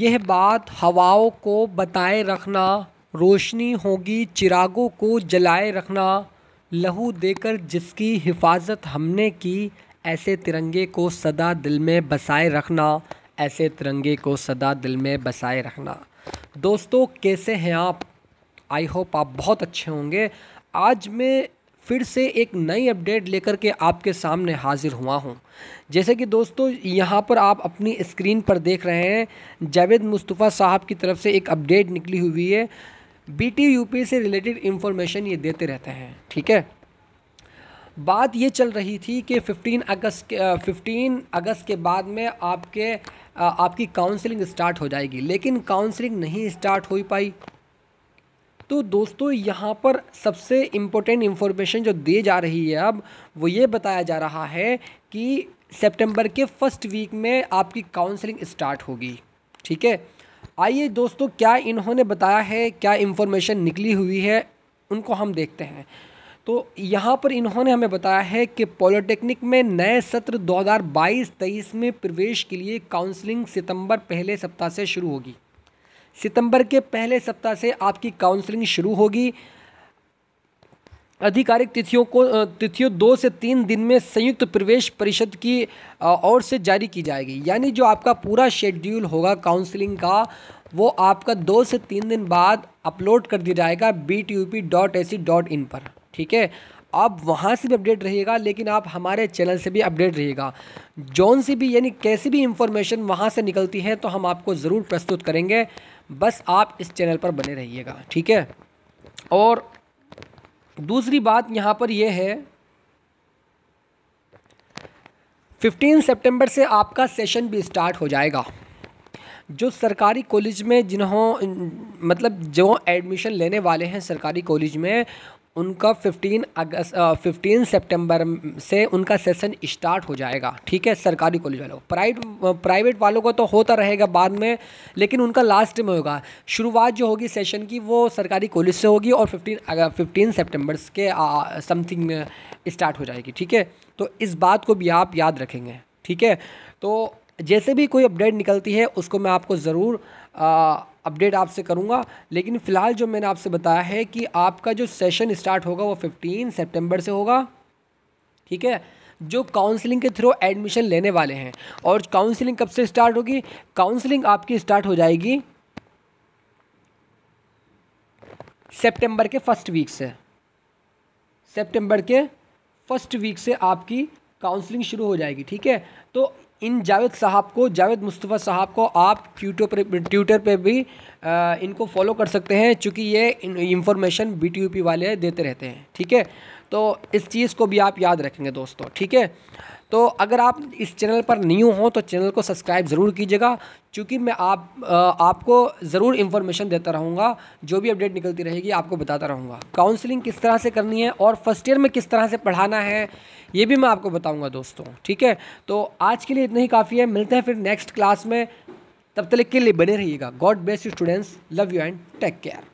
यह बात हवाओं को बताए रखना रोशनी होगी चिरागों को जलाए रखना लहू देकर जिसकी हिफाजत हमने की ऐसे तिरंगे को सदा दिल में बसाए रखना ऐसे तिरंगे को सदा दिल में बसाए रखना दोस्तों कैसे हैं आप आई होप आप बहुत अच्छे होंगे आज मैं फिर से एक नई अपडेट लेकर के आपके सामने हाजिर हुआ हूँ जैसे कि दोस्तों यहाँ पर आप अपनी स्क्रीन पर देख रहे हैं जावेद मुस्तफ़ा साहब की तरफ से एक अपडेट निकली हुई है बी यूपी से रिलेटेड इन्फॉर्मेशन ये देते रहते हैं ठीक है बात ये चल रही थी कि 15 अगस्त के 15 अगस्त के बाद में आपके आपकी काउंसलिंग स्टार्ट हो जाएगी लेकिन काउंसलिंग नहीं स्टार्ट हो पाई तो दोस्तों यहाँ पर सबसे इम्पोर्टेंट इन्फॉर्मेशन जो दी जा रही है अब वो ये बताया जा रहा है कि सितंबर के फर्स्ट वीक में आपकी काउंसलिंग स्टार्ट होगी ठीक है आइए दोस्तों क्या इन्होंने बताया है क्या इन्फॉर्मेशन निकली हुई है उनको हम देखते हैं तो यहाँ पर इन्होंने हमें बताया है कि पॉलिटेक्निक में नए सत्र 2022-23 में प्रवेश के लिए काउंसलिंग सितंबर पहले सप्ताह से शुरू होगी सितंबर के पहले सप्ताह से आपकी काउंसलिंग शुरू होगी आधिकारिक तिथियों को तिथियों दो से तीन दिन में संयुक्त प्रवेश परिषद की ओर से जारी की जाएगी यानी जो आपका पूरा शेड्यूल होगा काउंसलिंग का वो आपका दो से तीन दिन बाद अपलोड कर दिया जाएगा B T U P dot A C dot in पर ठीक है आप वहाँ से भी अपडेट रहिएगा लेकिन आप हमारे चैनल से भी अपडेट रहिएगा जौन सी भी यानी कैसी भी इंफॉर्मेशन वहाँ से निकलती है तो हम आपको ज़रूर प्रस्तुत करेंगे बस आप इस चैनल पर बने रहिएगा ठीक है और दूसरी बात यहाँ पर यह है 15 सितंबर से आपका सेशन भी स्टार्ट हो जाएगा जो सरकारी कॉलेज में जिन्हों मतलब जो एडमिशन लेने वाले हैं सरकारी कॉलेज में उनका 15 अगस्त 15 सितंबर से उनका सेशन स्टार्ट हो जाएगा ठीक है सरकारी कॉलेज वालों प्राइवेट प्राइवेट वालों का तो होता रहेगा बाद में लेकिन उनका लास्ट में होगा शुरुआत जो होगी सेशन की वो सरकारी कॉलेज से होगी और 15 अगर फिफ्टीन सेप्टेम्बर के समथिंग में स्टार्ट हो जाएगी ठीक है तो इस बात को भी आप याद रखेंगे ठीक है तो जैसे भी कोई अपडेट निकलती है उसको मैं आपको ज़रूर अपडेट आपसे करूंगा लेकिन फ़िलहाल जो मैंने आपसे बताया है कि आपका जो सेशन स्टार्ट होगा वो फिफ्टीन सेप्टेम्बर से होगा ठीक है जो काउंसलिंग के थ्रू एडमिशन लेने वाले हैं और काउंसलिंग कब से स्टार्ट होगी काउंसलिंग आपकी स्टार्ट हो जाएगी सेप्टेम्बर के फर्स्ट वीक से सेप्टेम्बर के फर्स्ट वीक से आपकी काउंसलिंग शुरू हो जाएगी ठीक है तो इन जावेद साहब को जावेद मुस्तफ़ा साहब को आप ट्यूटर पर ट्विटर पर भी आ, इनको फॉलो कर सकते हैं चूँकि ये इन्फॉर्मेशन बी वाले देते रहते हैं ठीक है तो इस चीज़ को भी आप याद रखेंगे दोस्तों ठीक है तो अगर आप इस चैनल पर न्यू हो तो चैनल को सब्सक्राइब ज़रूर कीजिएगा क्योंकि मैं आप आपको ज़रूर इन्फॉर्मेशन देता रहूँगा जो भी अपडेट निकलती रहेगी आपको बताता रहूँगा काउंसलिंग किस तरह से करनी है और फर्स्ट ईयर में किस तरह से पढ़ाना है ये भी मैं आपको बताऊँगा दोस्तों ठीक है तो आज के लिए इतना ही काफ़ी है मिलते हैं फिर नेक्स्ट क्लास में तब तक के लिए बने रहिएगा God bless you students love you and take care